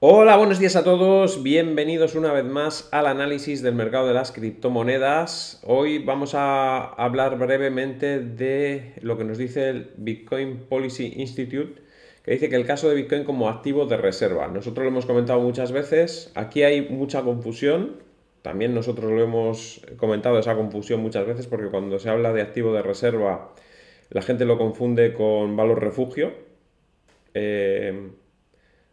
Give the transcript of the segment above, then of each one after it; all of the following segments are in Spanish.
Hola, buenos días a todos. Bienvenidos una vez más al análisis del mercado de las criptomonedas. Hoy vamos a hablar brevemente de lo que nos dice el Bitcoin Policy Institute, que dice que el caso de Bitcoin como activo de reserva. Nosotros lo hemos comentado muchas veces. Aquí hay mucha confusión. También nosotros lo hemos comentado esa confusión muchas veces porque cuando se habla de activo de reserva, la gente lo confunde con valor refugio. Eh,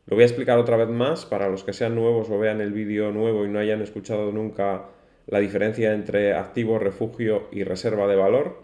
lo voy a explicar otra vez más para los que sean nuevos o vean el vídeo nuevo y no hayan escuchado nunca la diferencia entre activo, refugio y reserva de valor.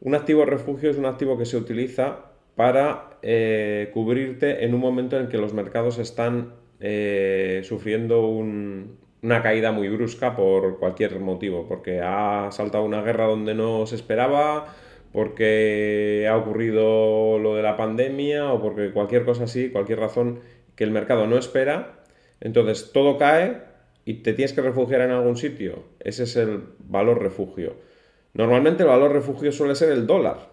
Un activo refugio es un activo que se utiliza para eh, cubrirte en un momento en que los mercados están eh, sufriendo una caída muy brusca por cualquier motivo, porque ha saltado una guerra donde no se esperaba, porque ha ocurrido lo de la pandemia o porque cualquier cosa así, cualquier razón que el mercado no espera, entonces todo cae y te tienes que refugiar en algún sitio. Ese es el valor refugio. Normalmente el valor refugio suele ser el dólar.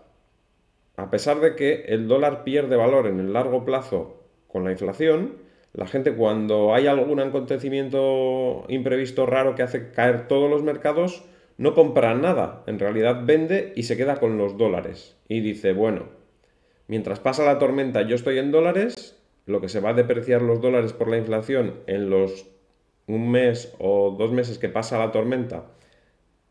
A pesar de que el dólar pierde valor en el largo plazo con la inflación, la gente cuando hay algún acontecimiento imprevisto raro que hace caer todos los mercados, no compra nada. En realidad vende y se queda con los dólares. Y dice, bueno, mientras pasa la tormenta yo estoy en dólares, lo que se va a depreciar los dólares por la inflación en los un mes o dos meses que pasa la tormenta,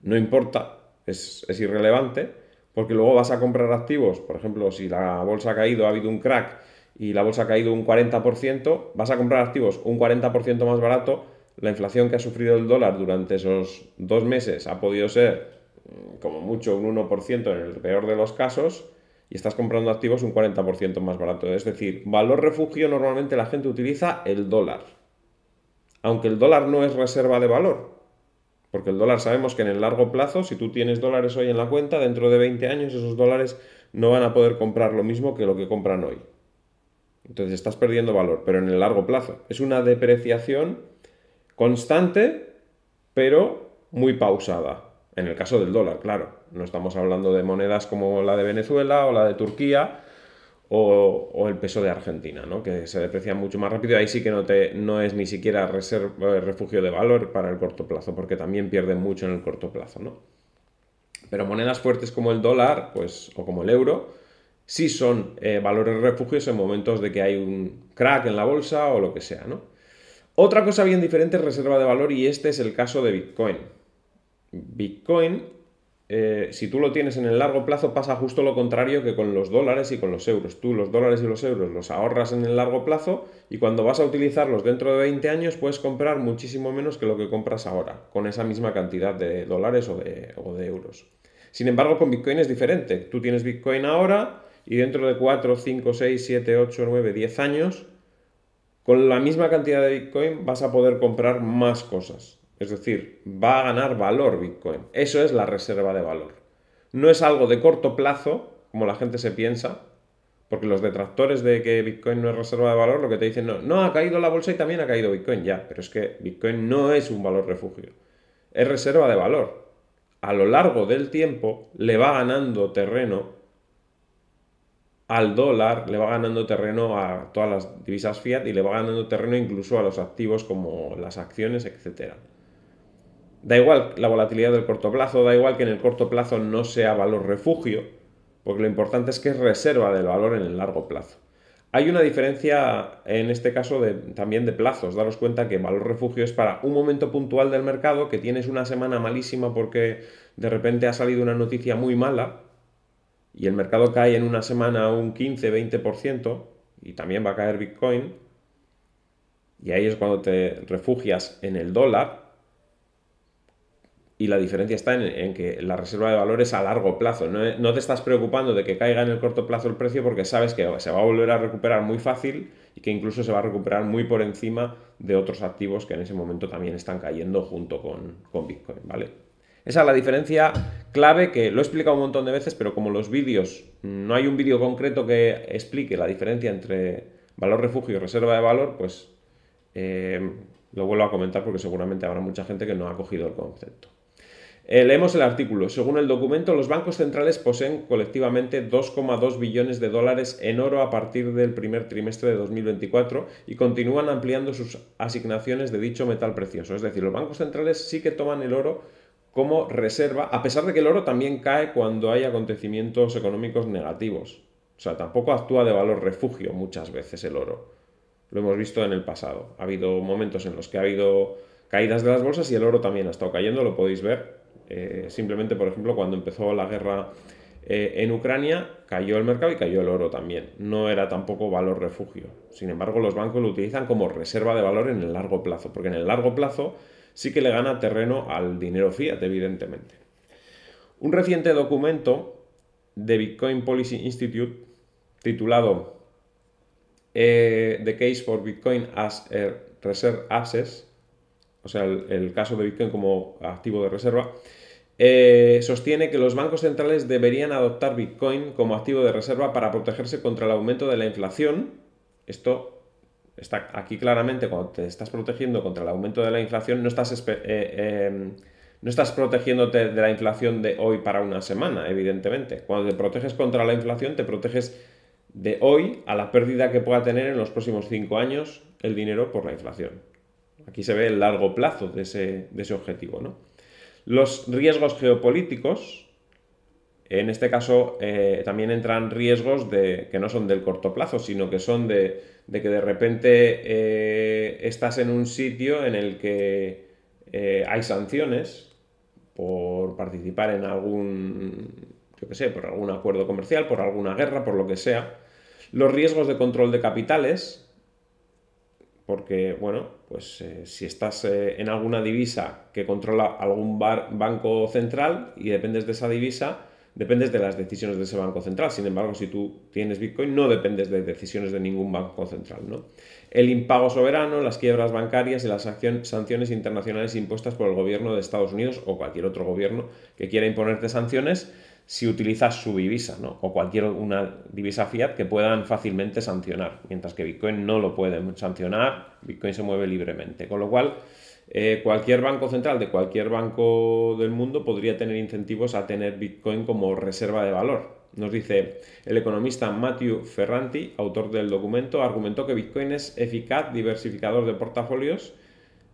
no importa, es, irrelevante, porque luego vas a comprar activos, por ejemplo, si la bolsa ha caído, ha habido un crack y la bolsa ha caído un 40%, vas a comprar activos un 40% más barato, la inflación que ha sufrido el dólar durante esos dos meses ha podido ser mm, como mucho un 1% en el peor de los casos, y estás comprando activos un 40% más barato. Es decir, valor refugio normalmente la gente utiliza el dólar. Aunque el dólar no es reserva de valor. Porque el dólar sabemos que en el largo plazo, si tú tienes dólares hoy en la cuenta, dentro de 20 años esos dólares no van a poder comprar lo mismo que lo que compran hoy. Entonces estás perdiendo valor, pero en el largo plazo. Es una depreciación constante, pero muy pausada. En el caso del dólar, claro. No estamos hablando de monedas como la de Venezuela o la de Turquía o, el peso de Argentina, ¿no? que se deprecia mucho más rápido. Ahí sí que no, te, no es ni siquiera reserva, eh, refugio de valor para el corto plazo, porque también pierden mucho en el corto plazo. ¿no? Pero monedas fuertes como el dólar pues, o como el euro, sí son eh, valores refugios en momentos de que hay un crack en la bolsa o lo que sea, ¿no? Otra cosa bien diferente es reserva de valor y este es el caso de Bitcoin. Bitcoin eh, si tú lo tienes en el largo plazo, pasa justo lo contrario que con los dólares y con los euros. Tú los dólares y los euros los ahorras en el largo plazo y cuando vas a utilizarlos dentro de 20 años puedes comprar muchísimo menos que lo que compras ahora, con esa misma cantidad de dólares o de, o de euros. Sin embargo, con Bitcoin es diferente. Tú tienes Bitcoin ahora y dentro de 4, 5, 6, 7, 8, 9, 10 años, con la misma cantidad de Bitcoin vas a poder comprar más cosas. Es decir, va a ganar valor Bitcoin. Eso es la reserva de valor. No es algo de corto plazo, como la gente se piensa, porque los detractores de que Bitcoin no es reserva de valor, lo que te dicen, no, no, ha caído la bolsa y también ha caído Bitcoin, ya, pero es que Bitcoin no es un valor refugio, es reserva de valor. A lo largo del tiempo le va ganando terreno al dólar, le va ganando terreno a todas las divisas fiat y le va ganando terreno incluso a los activos como las acciones, etcétera. Da igual la volatilidad del corto plazo, da igual que en el corto plazo no sea valor refugio, porque lo importante es que es reserva del valor en el largo plazo. Hay una diferencia en este caso también de plazos. Daros cuenta que valor refugio es para un momento puntual del mercado, que tienes una semana malísima porque de repente ha salido una noticia muy mala y el mercado cae en una semana un 15-20% y también va a caer Bitcoin. Y ahí es cuando te refugias en el dólar y la diferencia está en, que la reserva de valor es a largo plazo. No, te estás preocupando de que caiga en el corto plazo el precio porque sabes que se va a volver a recuperar muy fácil y que incluso se va a recuperar muy por encima de otros activos que en ese momento también están cayendo junto con, Bitcoin, ¿vale? Esa es la diferencia clave que lo he explicado un montón de veces, pero como los vídeos, no hay un vídeo concreto que explique la diferencia entre valor refugio y reserva de valor, pues eh, lo vuelvo a comentar porque seguramente habrá mucha gente que no ha cogido el concepto. Eh, leemos el artículo. Según el documento, los bancos centrales poseen colectivamente 2,2 billones de dólares en oro a partir del primer trimestre de 2024 y continúan ampliando sus asignaciones de dicho metal precioso. Es decir, los bancos centrales sí que toman el oro como reserva, a pesar de que el oro también cae cuando hay acontecimientos económicos negativos. O sea, tampoco actúa de valor refugio muchas veces el oro. Lo hemos visto en el pasado. Ha habido momentos en los que ha habido caídas de las bolsas y el oro también ha estado cayendo, lo podéis ver eh, simplemente, por ejemplo, cuando empezó la guerra eh, en Ucrania, cayó el mercado y cayó el oro también. No era tampoco valor refugio. Sin embargo, los bancos lo utilizan como reserva de valor en el largo plazo, porque en el largo plazo sí que le gana terreno al dinero fiat, evidentemente. Un reciente documento de Bitcoin Policy Institute titulado eh, The Case for Bitcoin as a Reserve Assets o sea, el, caso de Bitcoin como activo de reserva, eh, sostiene que los bancos centrales deberían adoptar Bitcoin como activo de reserva para protegerse contra el aumento de la inflación. Esto está aquí claramente, cuando te estás protegiendo contra el aumento de la inflación, no estás, eh, em, no estás protegiéndote de la inflación de hoy para una semana, evidentemente. Cuando te proteges contra la inflación, te proteges de hoy a la pérdida que pueda tener en los próximos cinco años el dinero por la inflación. Aquí se ve el largo plazo de ese, objetivo. ¿no? Los riesgos geopolíticos, en este caso eh, también entran riesgos de, que no son del corto plazo, sino que son de, que de repente eh, estás en un sitio en el que eh, hay sanciones por participar en algún, sé, por algún acuerdo comercial, por alguna guerra, por lo que sea. Los riesgos de control de capitales, porque, bueno, pues eh, si estás eh, en alguna divisa que controla algún banco central y dependes de esa divisa, dependes de las decisiones de ese banco central. Sin embargo, si tú tienes Bitcoin, no dependes de decisiones de ningún banco central. ¿no? El impago soberano, las quiebras bancarias y las sanciones internacionales impuestas por el gobierno de Estados Unidos o cualquier otro gobierno que quiera imponerte sanciones si utilizas su divisa, O cualquier una divisa fiat que puedan fácilmente sancionar, mientras que Bitcoin no lo pueden sancionar, Bitcoin se mueve libremente. Con lo cual, eh, cualquier banco central de cualquier banco del mundo podría tener incentivos a tener Bitcoin como reserva de valor. Nos dice el economista Matthew Ferranti, autor del documento, argumentó que Bitcoin es eficaz diversificador de portafolios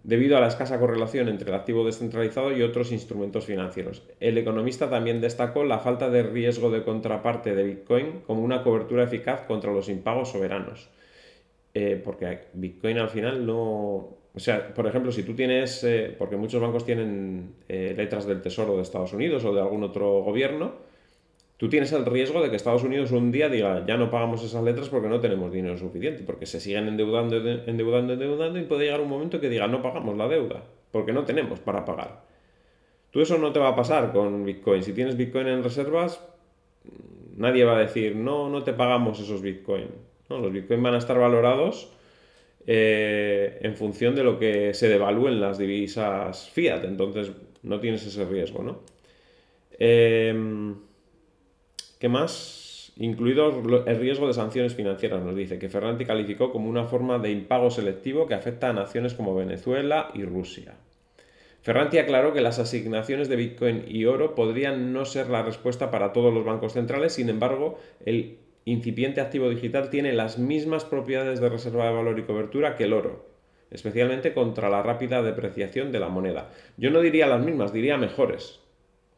debido a la escasa correlación entre el activo descentralizado y otros instrumentos financieros. El economista también destacó la falta de riesgo de contraparte de Bitcoin como una cobertura eficaz contra los impagos soberanos. Eh, porque Bitcoin al final no... O sea, por ejemplo, si tú tienes, eh, porque muchos bancos tienen eh, letras del Tesoro de Estados Unidos o de algún otro gobierno, tú tienes el riesgo de que Estados Unidos un día diga, ya no pagamos esas letras porque no tenemos dinero suficiente, porque se siguen endeudando, endeudando, endeudando y puede llegar un momento que diga, no pagamos la deuda, porque no tenemos para pagar. Tú eso no te va a pasar con Bitcoin. Si tienes Bitcoin en reservas, nadie va a decir, no, no te pagamos esos Bitcoin. los Bitcoin van a estar valorados eh, en función de lo que se devalúen las divisas fiat, entonces no tienes ese riesgo, ¿no? Eh, ¿Qué más? Incluido el riesgo de sanciones financieras, nos dice, que Ferranti calificó como una forma de impago selectivo que afecta a naciones como Venezuela y Rusia. Ferranti aclaró que las asignaciones de Bitcoin y oro podrían no ser la respuesta para todos los bancos centrales, sin embargo, el incipiente activo digital tiene las mismas propiedades de reserva de valor y cobertura que el oro, especialmente contra la rápida depreciación de la moneda. Yo no diría las mismas, diría mejores,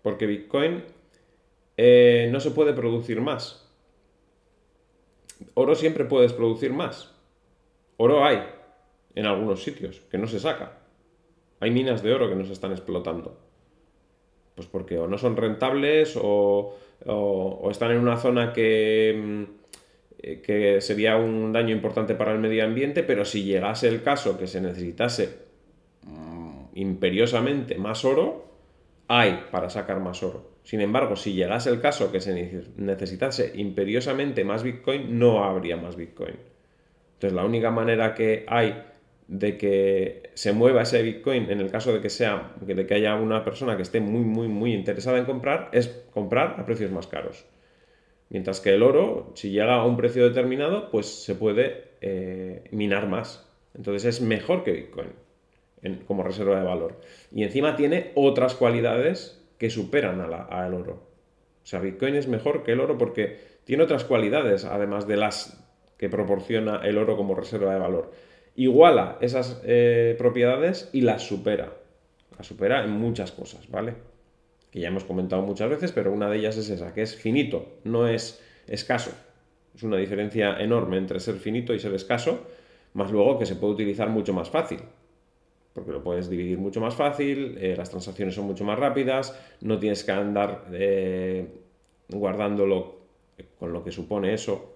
porque Bitcoin eh, no se puede producir más. Oro siempre puedes producir más. Oro hay en algunos sitios que no se saca. Hay minas de oro que no se están explotando. Pues porque o no son rentables o, están en una zona que, mm, eh, que sería un daño importante para el medio ambiente, pero si llegase el caso que se necesitase mm, imperiosamente más oro, hay para sacar más oro. Sin embargo, si llegase el caso que se necesitase imperiosamente más Bitcoin, no habría más Bitcoin. Entonces, la única manera que hay de que se mueva ese Bitcoin en el caso de que sea de haya una persona que esté muy muy muy interesada en comprar es comprar a precios más caros. Mientras que el oro, si llega a un precio determinado, pues se puede eh, minar más. Entonces es mejor que Bitcoin como reserva de valor. Y encima tiene otras cualidades que superan al a oro. O sea, Bitcoin es mejor que el oro porque tiene otras cualidades, además de las que proporciona el oro como reserva de valor. Iguala esas eh, propiedades y las supera. Las supera en muchas cosas, ¿vale? Que ya hemos comentado muchas veces, pero una de ellas es esa, que es finito, no es escaso. Es una diferencia enorme entre ser finito y ser escaso, más luego que se puede utilizar mucho más fácil porque lo puedes dividir mucho más fácil, eh, las transacciones son mucho más rápidas, no tienes que andar eh, guardándolo con lo que supone eso,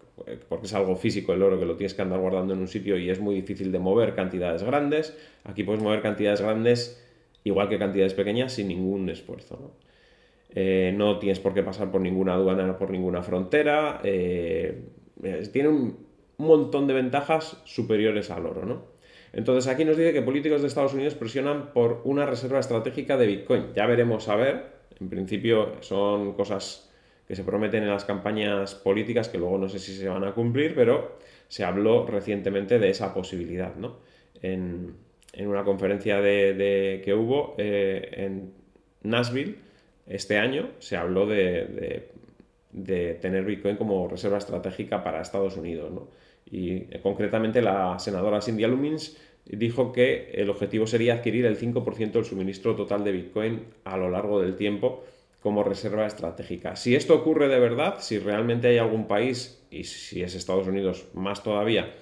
porque es algo físico el oro que lo tienes que andar guardando en un sitio y es muy difícil de mover cantidades grandes. Aquí puedes mover cantidades grandes igual que cantidades pequeñas sin ningún esfuerzo. ¿no? Eh, no tienes por qué pasar por ninguna aduana, por ninguna frontera. tiene un montón de ventajas superiores al oro, ¿no? Entonces aquí nos dice que políticos de Estados Unidos presionan por una reserva estratégica de Bitcoin. Ya veremos a ver. En principio son cosas que se prometen en las campañas políticas que luego no sé si se van a cumplir, pero se habló recientemente de esa posibilidad, ¿no? En, una conferencia de, que hubo eh, en Nashville este año se habló de, de, tener Bitcoin como reserva estratégica para Estados Unidos, Y eh, concretamente la senadora Cindy Lumins dijo que el objetivo sería adquirir el 5% del suministro total de Bitcoin a lo largo del tiempo como reserva estratégica. Si esto ocurre de verdad, si realmente hay algún país, y si es Estados Unidos más todavía,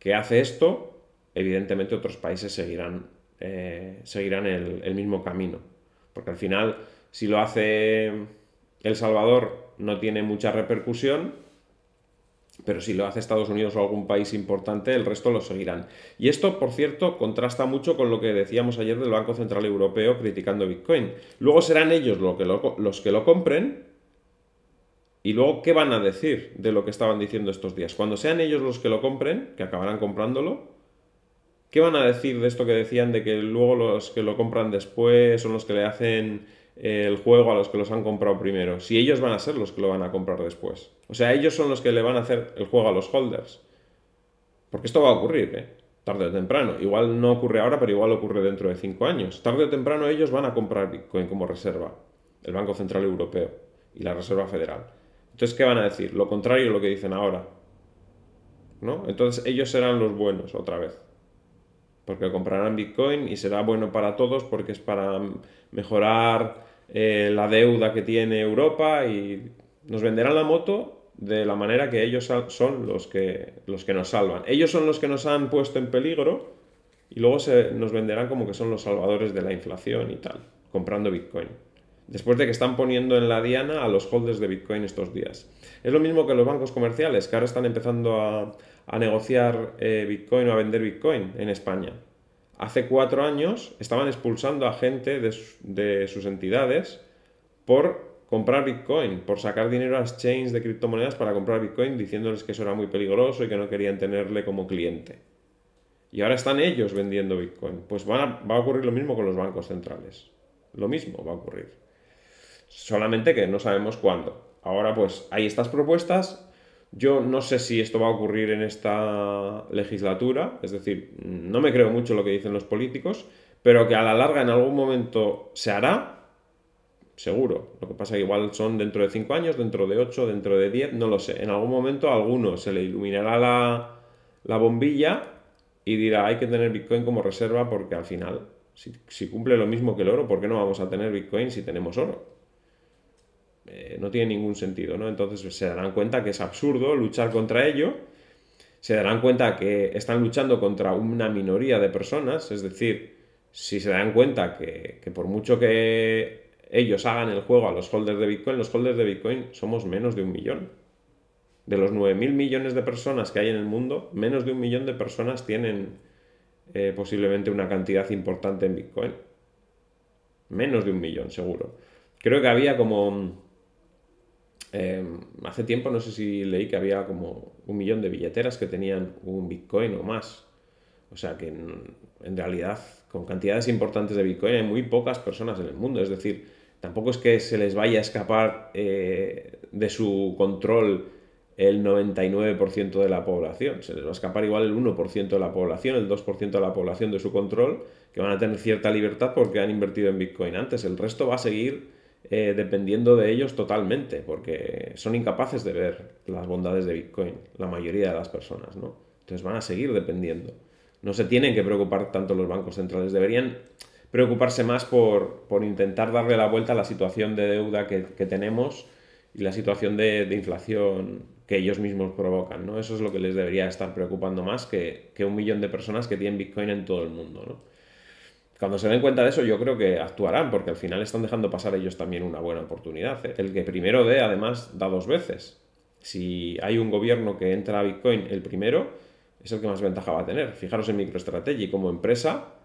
que hace esto, evidentemente otros países seguirán, eh, seguirán el mismo camino. Porque al final, si lo hace El Salvador, no tiene mucha repercusión, pero si lo hace Estados Unidos o algún país importante, el resto lo seguirán. Y esto, por cierto, contrasta mucho con lo que decíamos ayer del Banco Central Europeo criticando Bitcoin. Luego serán ellos que los que lo compren. Y luego, ¿qué van a decir de lo que estaban diciendo estos días? Cuando sean ellos los que lo compren, que acabarán comprándolo, ¿qué van a decir de esto que decían de que luego los que lo compran después son los que le hacen eh, el juego a los que los han comprado primero? Si ellos van a ser los que lo van a comprar después. O sea, ellos son los que le van a hacer el juego a los holders. Porque esto va a ocurrir, ¿eh? Tarde o temprano. Igual no ocurre ahora, pero igual ocurre dentro de cinco años. Tarde o temprano ellos van a comprar Bitcoin como reserva. El Banco Central Europeo y la Reserva Federal. Entonces, ¿qué van a decir? Lo contrario a lo que dicen ahora. ¿No? Entonces ellos serán los buenos otra vez. Porque comprarán Bitcoin y será bueno para todos porque es para mejorar eh, la deuda que tiene Europa y nos venderán la moto de la manera que ellos son los que, los que nos salvan. Ellos son los que nos han puesto en peligro y luego se, nos venderán como que son los salvadores de la inflación y tal, comprando Bitcoin. Después de que están poniendo en la diana a los holders de Bitcoin estos días. Es lo mismo que los bancos comerciales, que ahora están empezando a, a negociar eh, Bitcoin o a vender Bitcoin en España. Hace cuatro años estaban expulsando a gente de sus entidades por comprar Bitcoin, por sacar dinero a exchanges de criptomonedas para comprar Bitcoin diciéndoles que eso era muy peligroso y que no querían tenerle como cliente. Y ahora están ellos vendiendo Bitcoin. Pues va a ocurrir lo mismo con los bancos centrales. Lo mismo va a ocurrir. Solamente que no sabemos cuándo. Ahora pues hay estas propuestas. Yo no sé si esto va a ocurrir en esta legislatura. Es decir, no me creo mucho lo que dicen los políticos, pero que a la larga en algún momento se hará seguro. Lo que pasa que igual son dentro de 5 años, dentro de 8, dentro de 10, no lo sé. En algún momento a alguno se le iluminará la, bombilla y dirá, hay que tener Bitcoin como reserva porque al final, si, cumple lo mismo que el oro, ¿por qué no vamos a tener Bitcoin si tenemos oro? Eh, no tiene ningún sentido, ¿no? Entonces se darán cuenta que es absurdo luchar contra ello, se darán cuenta que están luchando contra una minoría de personas, es decir, si se dan cuenta que por mucho que ellos hagan el juego a los holders de Bitcoin, los holders de Bitcoin somos menos de un millón. De los 9.000 millones de personas que hay en el mundo, menos de un millón de personas tienen eh, posiblemente una cantidad importante en Bitcoin. Menos de un millón, seguro. Creo que había como... Eh, hace tiempo no sé si leí que había como un millón de billeteras que tenían un Bitcoin o más. O sea que en realidad con cantidades importantes de Bitcoin hay muy pocas personas en el mundo. Es decir, tampoco es que se les vaya a escapar eh, de su control el 99% de la población. Se les va a escapar igual el 1% de la población, el 2% de la población de su control, que van a tener cierta libertad porque han invertido en Bitcoin antes. El resto va a seguir eh, dependiendo de ellos totalmente, porque son incapaces de ver las bondades de Bitcoin, la mayoría de las personas, ¿no? Entonces van a seguir dependiendo. No se tienen que preocupar tanto los bancos centrales, deberían preocuparse más por, intentar darle la vuelta a la situación de deuda que, tenemos y la situación de, inflación que ellos mismos provocan, ¿no? Eso es lo que les debería estar preocupando más que, un millón de personas que tienen Bitcoin en todo el mundo, Cuando se den cuenta de eso, yo creo que actuarán, porque al final están dejando pasar ellos también una buena oportunidad. El que primero dé, además, da dos veces. Si hay un gobierno que entra a Bitcoin el primero, es el que más ventaja va a tener. Fijaros en MicroStrategy como empresa,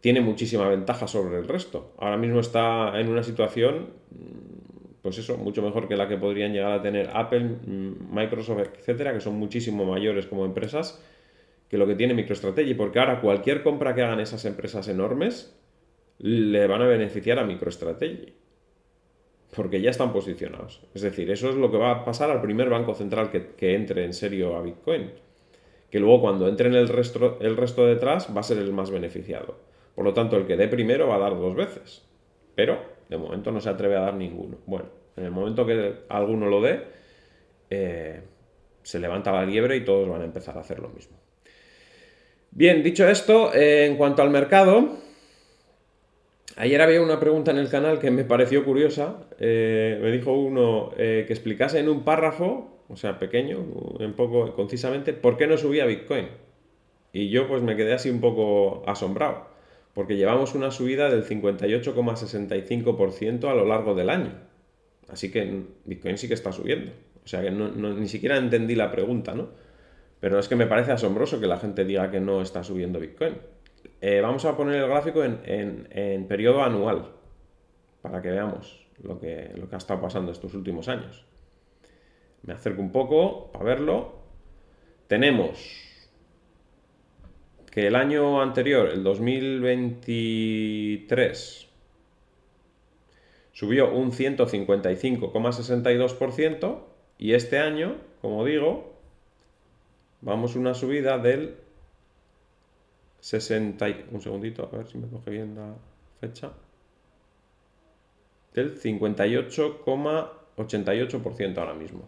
tiene muchísima ventaja sobre el resto. Ahora mismo está en una situación, pues eso, mucho mejor que la que podrían llegar a tener Apple, mm, Microsoft, etcétera, que son muchísimo mayores como empresas que lo que tiene MicroStrategy, porque ahora cualquier compra que hagan esas empresas enormes le van a beneficiar a MicroStrategy. Porque ya están posicionados. Es decir, eso es lo que va a pasar al primer banco central que, entre en serio a Bitcoin. Que luego cuando entre el resto, el resto detrás va a ser el más beneficiado. Por lo tanto, el que dé primero va a dar dos veces. Pero de momento no se atreve a dar ninguno. Bueno, en el momento que alguno lo dé, eh, se levanta la liebre y todos van a empezar a hacer lo mismo. Bien, dicho esto, eh, en cuanto al mercado, ayer había una pregunta en el canal que me pareció curiosa. Eh, me dijo uno que explicase en un párrafo, o sea, pequeño, un poco concisamente, por qué no subía Bitcoin. Y yo pues me quedé así un poco asombrado porque llevamos una subida del 58,65% a lo largo del año. Así que Bitcoin sí que está subiendo. O sea que ni siquiera entendí la pregunta, ¿no? Pero es que me parece asombroso que la gente diga que no está subiendo Bitcoin. Eh, vamos a poner el gráfico en, periodo anual, para que veamos lo que, lo que ha estado pasando estos últimos años. Me acerco un poco para verlo. Tenemos que el año anterior, el 2023, subió un 155,62% y este año, como digo, vamos una subida del 60... Un segundito, a ver si me coge bien la fecha. Del 58,88% ahora mismo.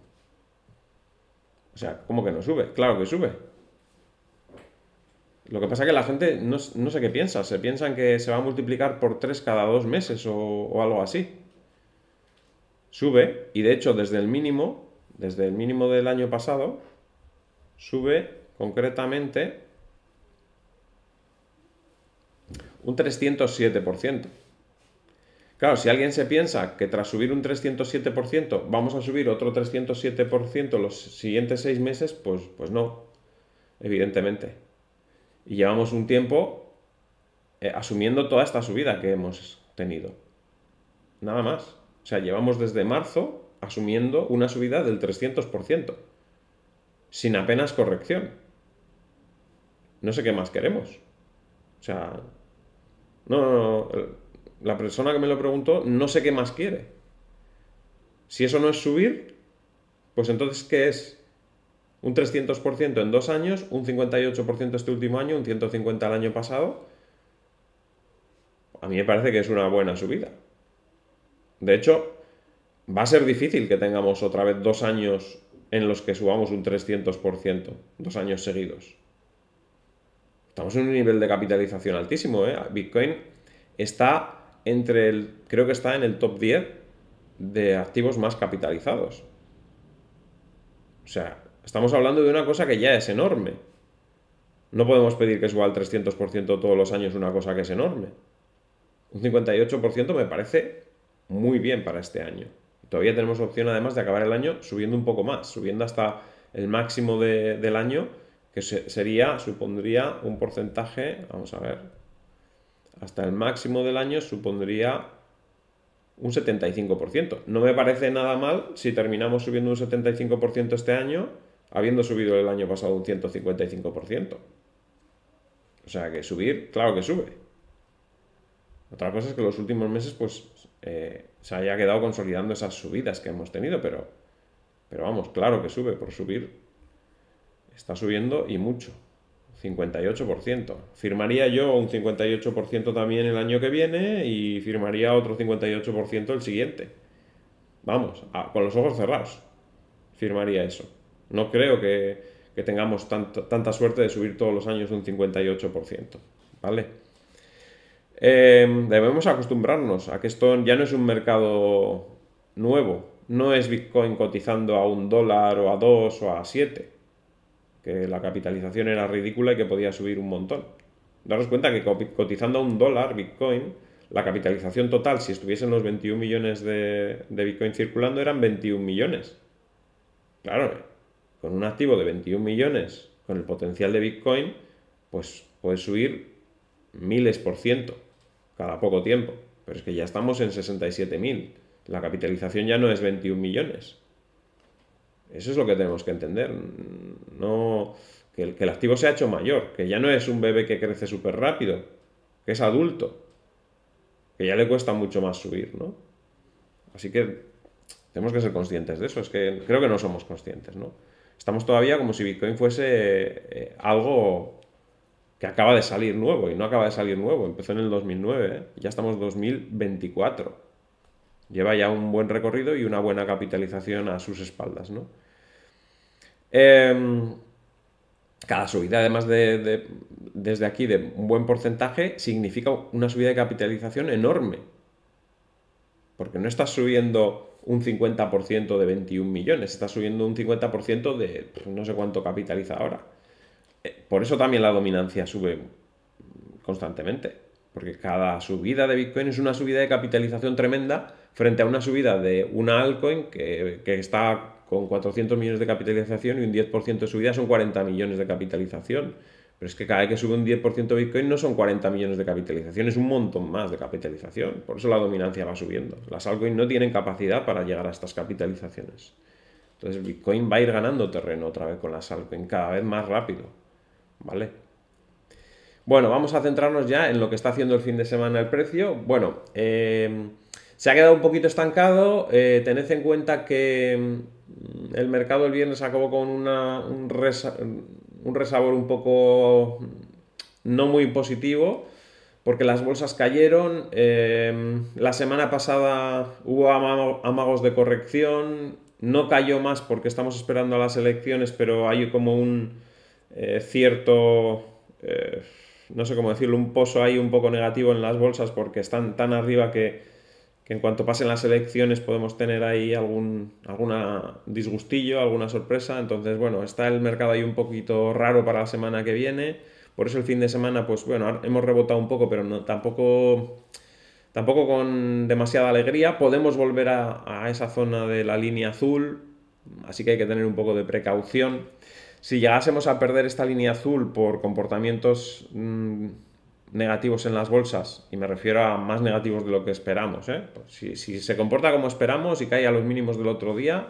O sea, ¿cómo que no sube? Claro que sube. Lo que pasa es que la gente no, sé qué piensa, se piensan que se va a multiplicar por 3 cada dos meses o, algo así. Sube, y de hecho desde el mínimo, desde el mínimo del año pasado, sube concretamente un 307%. Claro, si alguien se piensa que tras subir un 307% vamos a subir otro 307% los siguientes seis meses, pues, pues no, evidentemente. Y llevamos un tiempo eh, asumiendo toda esta subida que hemos tenido. Nada más. O sea, llevamos desde marzo asumiendo una subida del 300%, sin apenas corrección. No sé qué más queremos. O sea, no, no, no, la persona que me lo preguntó no sé qué más quiere. Si eso no es subir, pues entonces ¿qué es? un 300% en dos años, un 58% este último año, un 150% el año pasado. A mí me parece que es una buena subida. De hecho, va a ser difícil que tengamos otra vez dos años en los que subamos un 300%, dos años seguidos. Estamos en un nivel de capitalización altísimo, ¿eh? Bitcoin está entre el, creo que está en el top 10 de activos más capitalizados. O sea, Estamos hablando de una cosa que ya es enorme. No podemos pedir que suba al 300% todos los años una cosa que es enorme. Un 58% me parece muy bien para este año. Todavía tenemos opción además de acabar el año subiendo un poco más, subiendo hasta el máximo del año, que sería, supondría un porcentaje, vamos a ver, hasta el máximo del año supondría un 75%. No me parece nada mal si terminamos subiendo un 75% este año habiendo subido el año pasado un 155%. O sea que subir, claro que sube. Otra cosa es que los últimos meses, pues, eh, se haya quedado consolidando esas subidas que hemos tenido, pero, pero vamos, claro que sube, por subir. Está subiendo y mucho. 58%. Firmaría yo un 58% también el año que viene y firmaría otro 58% el siguiente. Vamos, con los ojos cerrados. Firmaría eso. No creo que, tengamos tanta suerte de subir todos los años un 58%, ¿vale? Eh, debemos acostumbrarnos a que esto ya no es un mercado nuevo, no es Bitcoin cotizando a un dólar o a dos o a siete, que la capitalización era ridícula y que podía subir un montón. Daros cuenta que cotizando a un dólar Bitcoin, la capitalización total, si estuviesen los 21 millones de, de Bitcoin circulando, eran 21 millones. Claro, con un activo de 21 millones, con el potencial de Bitcoin, pues puede subir miles por ciento cada poco tiempo. Pero es que ya estamos en 67.000. La capitalización ya no es 21 millones. Eso es lo que tenemos que entender. No, que el, que el activo se ha hecho mayor, que ya no es un bebé que crece súper rápido, que es adulto, que ya le cuesta mucho más subir, ¿no? Así que tenemos que ser conscientes de eso. Es que creo que no somos conscientes, ¿no? Estamos todavía como si Bitcoin fuese eh, algo que acaba de salir nuevo y no acaba de salir nuevo. Empezó en el 2009, ¿eh? ya estamos en 2024. Lleva ya un buen recorrido y una buena capitalización a sus espaldas, ¿no? Em, cada subida, además desde aquí, de un buen porcentaje, significa una subida de capitalización enorme. Porque no estás subiendo un 50% de 21 millones, está subiendo un 50% de pues, no sé cuánto capitaliza ahora. Eh, por eso también la dominancia sube constantemente, porque cada subida de Bitcoin es una subida de capitalización tremenda frente a una subida de una altcoin que, que está con 400 millones de capitalización y un 10% de subida son 40 millones de capitalización. Pero es que cada vez que sube un 10% Bitcoin no son 40 millones de capitalización, es un montón más de capitalización. Por eso la dominancia va subiendo. Las altcoins no tienen capacidad para llegar a estas capitalizaciones. Entonces Bitcoin va a ir ganando terreno otra vez con las altcoins, cada vez más rápido. ¿Vale? Bueno, vamos a centrarnos ya en lo que está haciendo el fin de semana el precio. Bueno, em, se ha quedado un poquito estancado. Eh, tened en cuenta que mm, el mercado el viernes acabó con una, un, un resabor un poco mm, no muy positivo, porque las bolsas cayeron, em, la semana pasada hubo amagos de corrección, no cayó más porque estamos esperando a las elecciones, pero hay como un eh, cierto, eh, no sé cómo decirlo, un pozo ahí un poco negativo en las bolsas porque están tan arriba que en cuanto pasen las elecciones podemos tener ahí algún disgustillo, alguna sorpresa. Entonces, bueno, está el mercado ahí un poquito raro para la semana que viene. Por eso el fin de semana, pues bueno, hemos rebotado un poco, pero tampoco, tampoco con demasiada alegría. Podemos volver a, esa zona de la línea azul, así que hay que tener un poco de precaución. Si llegásemos a perder esta línea azul por comportamientos... Mm, negativos en las bolsas, y me refiero a más negativos de lo que esperamos. ¿eh? Pues si, se comporta como esperamos y cae a los mínimos del otro día,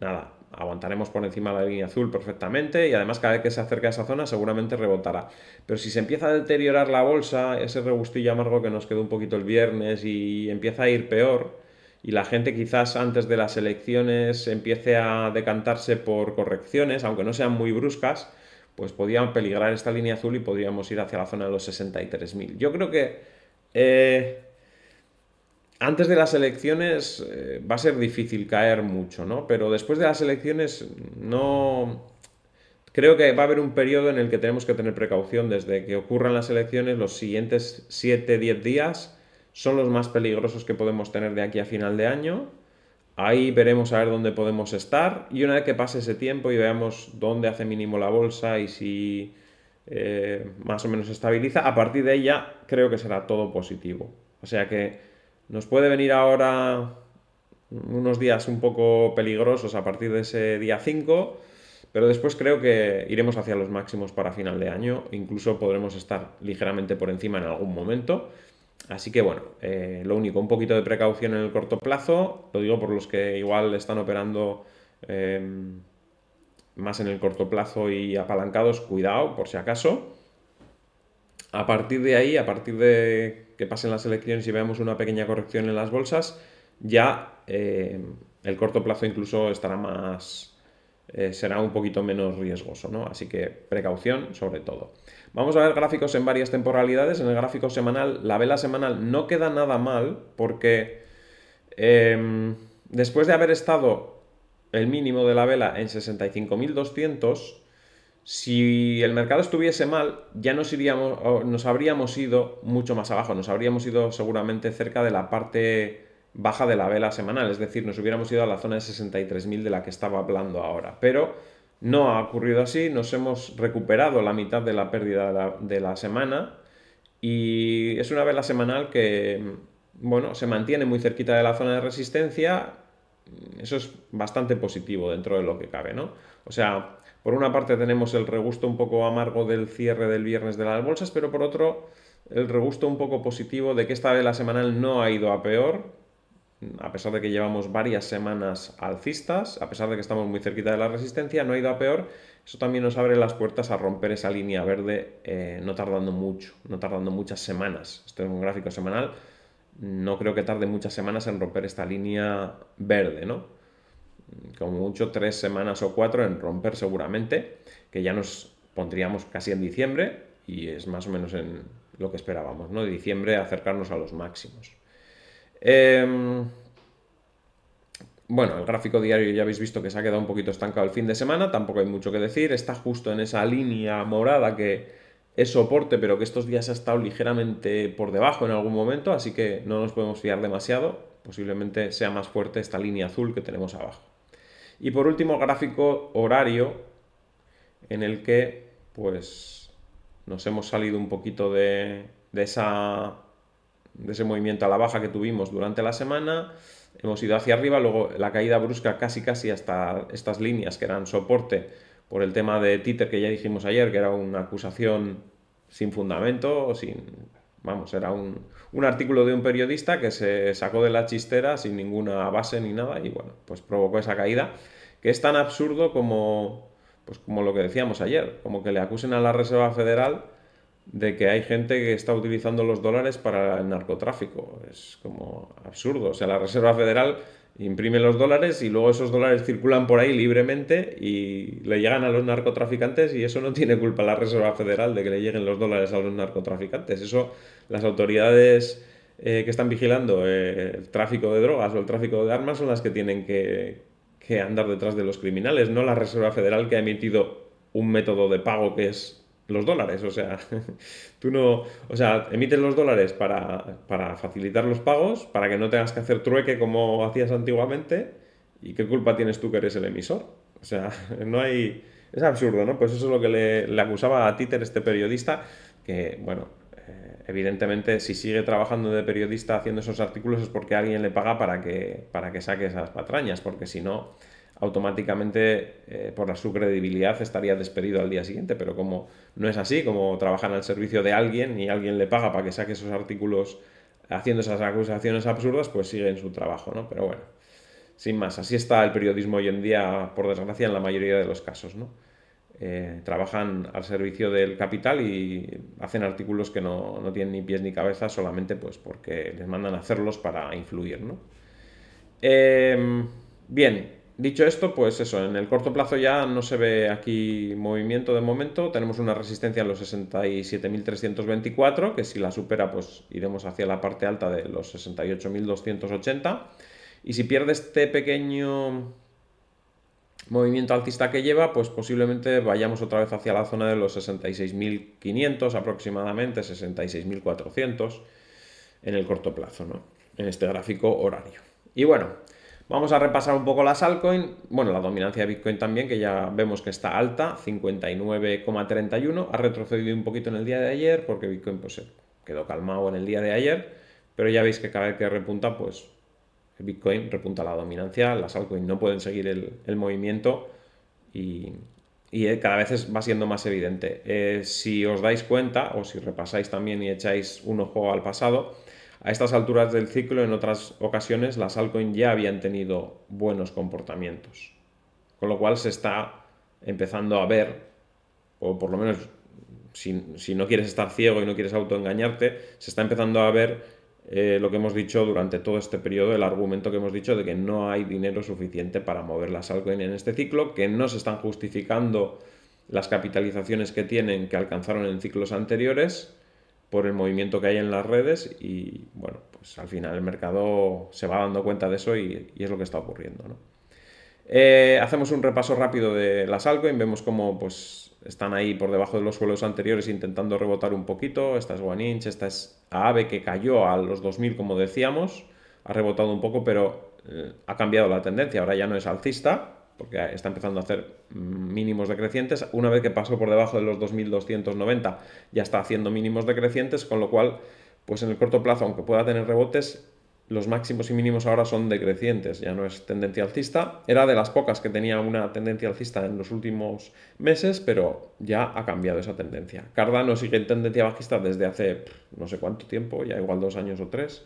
nada, aguantaremos por encima de la línea azul perfectamente y además cada vez que se acerque a esa zona seguramente rebotará. Pero si se empieza a deteriorar la bolsa, ese regustillo amargo que nos quedó un poquito el viernes y empieza a ir peor, y la gente quizás antes de las elecciones empiece a decantarse por correcciones, aunque no sean muy bruscas, pues podían peligrar esta línea azul y podríamos ir hacia la zona de los 63.000. Yo creo que eh, antes de las elecciones eh, va a ser difícil caer mucho, ¿no? Pero después de las elecciones no... Creo que va a haber un periodo en el que tenemos que tener precaución desde que ocurran las elecciones, los siguientes 7-10 días son los más peligrosos que podemos tener de aquí a final de año Ahí veremos a ver dónde podemos estar y una vez que pase ese tiempo y veamos dónde hace mínimo la bolsa y si eh, más o menos estabiliza, a partir de ella creo que será todo positivo. O sea que nos puede venir ahora unos días un poco peligrosos a partir de ese día 5, pero después creo que iremos hacia los máximos para final de año, incluso podremos estar ligeramente por encima en algún momento. Así que bueno, eh, lo único, un poquito de precaución en el corto plazo, lo digo por los que igual están operando em, más en el corto plazo y apalancados, cuidado por si acaso. A partir de ahí, a partir de que pasen las elecciones y veamos una pequeña corrección en las bolsas, ya em, el corto plazo incluso estará más, eh, será un poquito menos riesgoso, ¿no? Así que precaución sobre todo. Vamos a ver gráficos en varias temporalidades. En el gráfico semanal, la vela semanal no queda nada mal porque em, después de haber estado el mínimo de la vela en 65.200, si el mercado estuviese mal, ya iríamos, nos habríamos ido mucho más abajo, nos habríamos ido seguramente cerca de la parte baja de la vela semanal, es decir, nos hubiéramos ido a la zona de 63.000 de la que estaba hablando ahora. Pero no ha ocurrido así, nos hemos recuperado la mitad de la pérdida de la, semana y es una vela semanal que, bueno, se mantiene muy cerquita de la zona de resistencia. Eso es bastante positivo dentro de lo que cabe, ¿no? O sea, por una parte tenemos el regusto un poco amargo del cierre del viernes de las bolsas, pero por otro el regusto un poco positivo de que esta vela semanal no ha ido a peor, a pesar de que llevamos varias semanas alcistas, a pesar de que estamos muy cerquita de la resistencia, no ha ido a peor. Eso también nos abre las puertas a romper esa línea verde eh, no tardando mucho, no tardando muchas semanas. Esto es un gráfico semanal. No creo que tarde muchas semanas en romper esta línea verde, ¿no? Como mucho tres semanas o cuatro en romper seguramente, que ya nos pondríamos casi en diciembre y es más o menos en lo que esperábamos, ¿no? De diciembre acercarnos a los máximos. Em, bueno, el gráfico diario ya habéis visto que se ha quedado un poquito estancado el fin de semana, tampoco hay mucho que decir, está justo en esa línea morada que es soporte, pero que estos días ha estado ligeramente por debajo en algún momento, así que no nos podemos fiar demasiado, posiblemente sea más fuerte esta línea azul que tenemos abajo. Y por último, gráfico horario, en el que pues nos hemos salido un poquito de esa de ese movimiento a la baja que tuvimos durante la semana. Hemos ido hacia arriba, luego la caída brusca casi casi hasta estas líneas que eran soporte por el tema de Títer que ya dijimos ayer, que era una acusación sin fundamento, sin, vamos, era un, un, artículo de un periodista que se sacó de la chistera sin ninguna base ni nada y bueno, pues provocó esa caída que es tan absurdo como, pues como lo que decíamos ayer, como que le acusen a la Reserva Federal de que hay gente que está utilizando los dólares para el narcotráfico. Es como absurdo. O sea, la Reserva Federal imprime los dólares y luego esos dólares circulan por ahí libremente y le llegan a los narcotraficantes y eso no tiene culpa la Reserva Federal de que le lleguen los dólares a los narcotraficantes. Eso las autoridades eh, que están vigilando eh, el tráfico de drogas o el tráfico de armas son las que tienen que andar detrás de los criminales, no la Reserva Federal que ha emitido un método de pago que es los dólares, o sea, tú no, o sea, emites los dólares para, para, facilitar los pagos, para que no tengas que hacer trueque como hacías antiguamente, y qué culpa tienes tú que eres el emisor. O sea, no hay, es absurdo, ¿no? Pues eso es lo que le, acusaba a Títer este periodista, que, bueno, eh, evidentemente si sigue trabajando de periodista haciendo esos artículos es porque alguien le paga para que, para que saque esas patrañas, porque si no automáticamente eh, por su credibilidad estaría despedido al día siguiente, pero como no es así, como trabajan al servicio de alguien y alguien le paga para que saque esos artículos haciendo esas acusaciones absurdas, pues siguen su trabajo, ¿no? Pero bueno, sin más, así está el periodismo hoy en día, por desgracia, en la mayoría de los casos, ¿no? Eh, trabajan al servicio del capital y hacen artículos que no, tienen ni pies ni cabeza solamente pues porque les mandan a hacerlos para influir, ¿no? Em, bien, Dicho esto, pues eso, en el corto plazo ya no se ve aquí movimiento de momento. Tenemos una resistencia en los 67.324, que si la supera, pues iremos hacia la parte alta de los 68.280. Y si pierde este pequeño movimiento altista que lleva, pues posiblemente vayamos otra vez hacia la zona de los 66.500 aproximadamente, 66.400 en el corto plazo, ¿no? En este gráfico horario. Y bueno, Vamos a repasar un poco las altcoins. Bueno, la dominancia de Bitcoin también, que ya vemos que está alta, 59,31. Ha retrocedido un poquito en el día de ayer, porque Bitcoin pues, quedó calmado en el día de ayer. Pero ya veis que cada vez que repunta, pues Bitcoin repunta la dominancia. Las altcoins no pueden seguir el, movimiento y, eh, cada vez va siendo más evidente. Eh, si os dais cuenta o si repasáis también y echáis un ojo al pasado, a estas alturas del ciclo, en otras ocasiones, las altcoins ya habían tenido buenos comportamientos. Con lo cual se está empezando a ver, o por lo menos si, no quieres estar ciego y no quieres autoengañarte, se está empezando a ver eh, lo que hemos dicho durante todo este periodo, el argumento que hemos dicho de que no hay dinero suficiente para mover las altcoins en este ciclo, que no se están justificando las capitalizaciones que tienen que alcanzaron en ciclos anteriores por el movimiento que hay en las redes y bueno, pues al final el mercado se va dando cuenta de eso y, es lo que está ocurriendo. ¿no? Eh, hacemos un repaso rápido de las y vemos cómo pues, están ahí por debajo de los suelos anteriores intentando rebotar un poquito. Esta es One esta es AAVE que cayó a los 2000 como decíamos, ha rebotado un poco pero eh, ha cambiado la tendencia, ahora ya no es alcista, porque está empezando a hacer mínimos decrecientes. Una vez que pasó por debajo de los 2290, ya está haciendo mínimos decrecientes, con lo cual, pues en el corto plazo, aunque pueda tener rebotes, los máximos y mínimos ahora son decrecientes, ya no es tendencia alcista. Era de las pocas que tenía una tendencia alcista en los últimos meses, pero ya ha cambiado esa tendencia. Cardano sigue en tendencia bajista desde hace no sé cuánto tiempo, ya igual dos años o tres,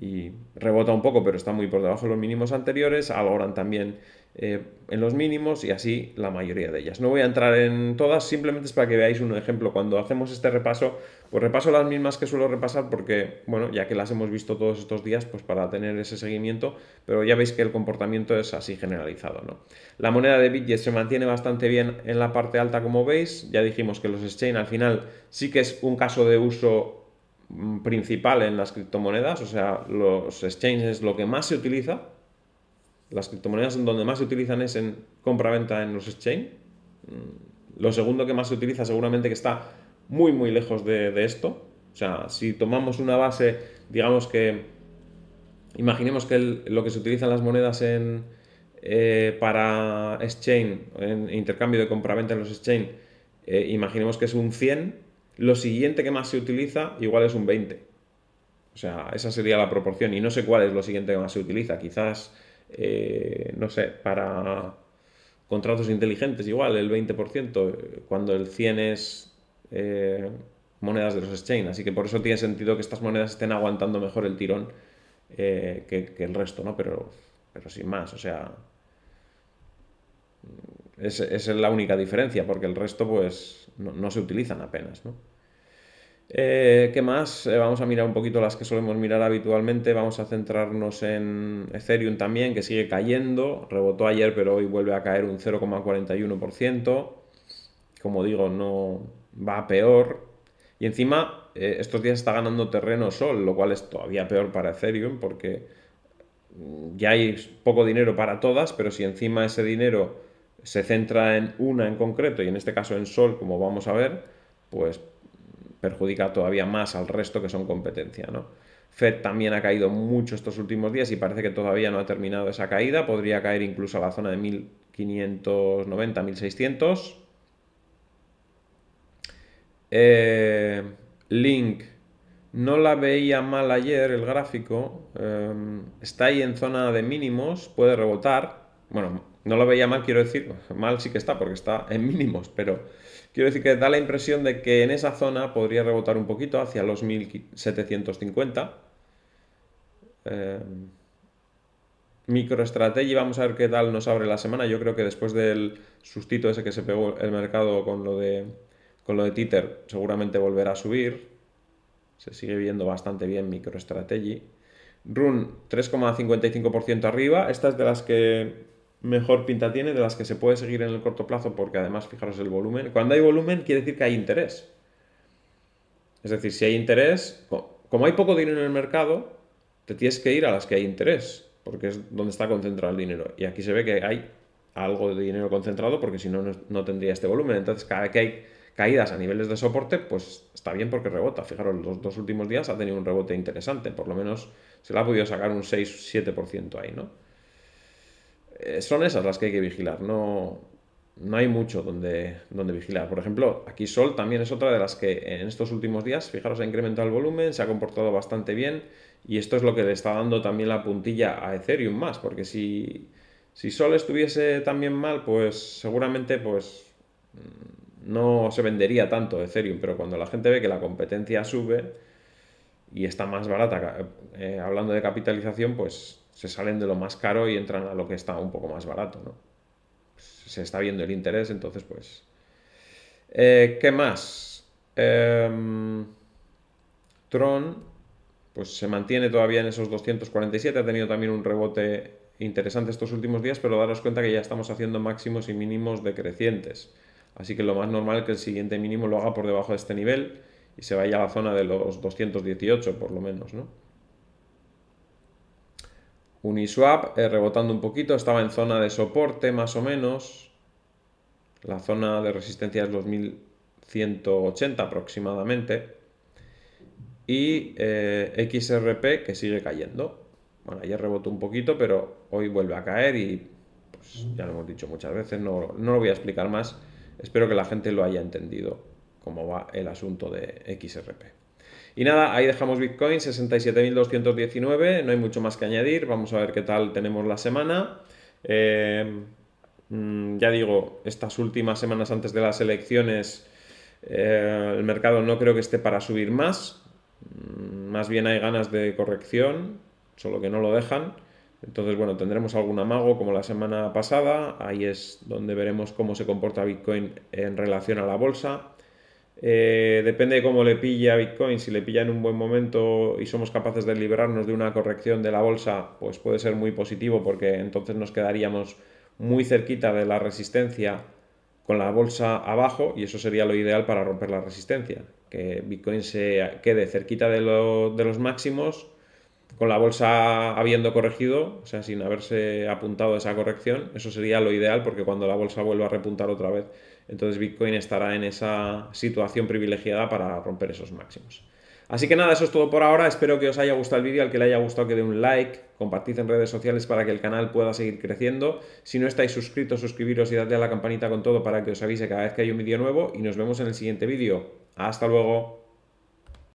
y rebota un poco, pero está muy por debajo de los mínimos anteriores. Algorand también eh, en los mínimos y así la mayoría de ellas. No voy a entrar en todas, simplemente es para que veáis un ejemplo. Cuando hacemos este repaso, pues repaso las mismas que suelo repasar porque, bueno, ya que las hemos visto todos estos días, pues para tener ese seguimiento, pero ya veis que el comportamiento es así generalizado, ¿no? La moneda de Bitget se mantiene bastante bien en la parte alta, como veis. Ya dijimos que los exchange al final sí que es un caso de uso mm, principal en las criptomonedas, o sea, los exchanges es lo que más se utiliza las criptomonedas en donde más se utilizan es en compra-venta en los exchange. Mm, lo segundo que más se utiliza seguramente que está muy muy lejos de, esto. O sea, si tomamos una base, digamos que imaginemos que lo que se utilizan las monedas en, eh, para exchange, en intercambio de compra-venta en los exchange, eh, imaginemos que es un 100, lo siguiente que más se utiliza igual es un 20. O sea, esa sería la proporción y no sé cuál es lo siguiente que más se utiliza. Quizás eh, no sé, para contratos inteligentes igual, el 20%, eh, cuando el 100 es eh, monedas de los exchange. Así que por eso tiene sentido que estas monedas estén aguantando mejor el tirón que, el resto, ¿no? Pero, pero sin más, o sea... Es, es la única diferencia, porque el resto pues no, no se utilizan apenas, ¿no? Eh, ¿Qué más? Eh, vamos a mirar un poquito las que solemos mirar habitualmente. Vamos a centrarnos en Ethereum también, que sigue cayendo. Rebotó ayer, pero hoy vuelve a caer un 0,41%. Como digo, no va peor. Y encima, eh, estos días está ganando terreno Sol, lo cual es todavía peor para Ethereum, porque mm, ya hay poco dinero para todas, pero si encima ese dinero se centra en una en concreto, y en este caso en Sol, como vamos a ver, pues perjudica todavía más al resto que son competencia, ¿no? Fed también ha caído mucho estos últimos días y parece que todavía no ha terminado esa caída, podría caer incluso a la zona de 1590, 1600. Eh, Link, no la veía mal ayer el gráfico, em, está ahí en zona de mínimos, puede rebotar, bueno, no lo veía mal, quiero decir, mal sí que está porque está en mínimos, pero Quiero decir que da la impresión de que en esa zona podría rebotar un poquito hacia los 1750. Eh, em, vamos a ver qué tal nos abre la semana. Yo creo que después del sustito ese que se pegó el mercado con lo de, con lo de Twitter, seguramente volverá a subir. Se sigue viendo bastante bien MicroStrategy. Run 3,55% arriba. Estas de las que mejor pinta tiene, de las que se puede seguir en el corto plazo, porque además, fijaros el volumen. Cuando hay volumen, quiere decir que hay interés. Es decir, si hay interés, como hay poco dinero en el mercado, te tienes que ir a las que hay interés, porque es donde está concentrado el dinero. Y aquí se ve que hay algo de dinero concentrado, porque si no, no tendría este volumen. Entonces, cada vez que hay caídas a niveles de soporte, pues está bien porque rebota. Fijaros, los dos últimos días ha tenido un rebote interesante, por lo menos se le ha podido sacar un 6-7% ahí, ¿no? Eh, son esas las que hay que vigilar, no, no hay mucho donde, donde vigilar. Por ejemplo, aquí Sol también es otra de las que en estos últimos días, fijaros, ha incrementado el volumen, se ha comportado bastante bien y esto es lo que le está dando también la puntilla a Ethereum más, porque si, Sol estuviese también mal, pues seguramente pues mm, no se vendería tanto Ethereum, pero cuando la gente ve que la competencia sube y está más barata, eh, hablando de capitalización, pues se salen de lo más caro y entran a lo que está un poco más barato, ¿no? Se está viendo el interés, entonces pues... Eh, ¿Qué más? Em, Tron, pues se mantiene todavía en esos 247, ha tenido también un rebote interesante estos últimos días, pero daros cuenta que ya estamos haciendo máximos y mínimos decrecientes. Así que lo más normal es que el siguiente mínimo lo haga por debajo de este nivel y se vaya a la zona de los 218 por lo menos, ¿no? Uniswap eh, rebotando un poquito, estaba en zona de soporte más o menos. La zona de resistencia es 2180 aproximadamente. Y eh, XRP que sigue cayendo. Bueno, ayer rebotó un poquito, pero hoy vuelve a caer y pues, ya lo hemos dicho muchas veces, no, no lo voy a explicar más. Espero que la gente lo haya entendido cómo va el asunto de XRP. Y nada, ahí dejamos Bitcoin, 67.219, no hay mucho más que añadir, vamos a ver qué tal tenemos la semana. Eh, mm, ya digo, estas últimas semanas antes de las elecciones eh, el mercado no creo que esté para subir más, mm, más bien hay ganas de corrección, solo que no lo dejan. Entonces, bueno, tendremos algún amago como la semana pasada, ahí es donde veremos cómo se comporta Bitcoin en relación a la bolsa. Eh, depende de cómo le pilla Bitcoin, si le pilla en un buen momento y somos capaces de liberarnos de una corrección de la bolsa, pues puede ser muy positivo porque entonces nos quedaríamos muy cerquita de la resistencia con la bolsa abajo y eso sería lo ideal para romper la resistencia, que Bitcoin se quede cerquita de, de los máximos con la bolsa habiendo corregido, o sea, sin haberse apuntado a esa corrección, eso sería lo ideal porque cuando la bolsa vuelva a repuntar otra vez entonces Bitcoin estará en esa situación privilegiada para romper esos máximos. Así que nada, eso es todo por ahora. Espero que os haya gustado el vídeo, al que le haya gustado que dé un like, compartid en redes sociales para que el canal pueda seguir creciendo. Si no estáis suscritos, suscribiros y dadle a la campanita con todo para que os avise cada vez que hay un vídeo nuevo y nos vemos en el siguiente vídeo. Hasta luego.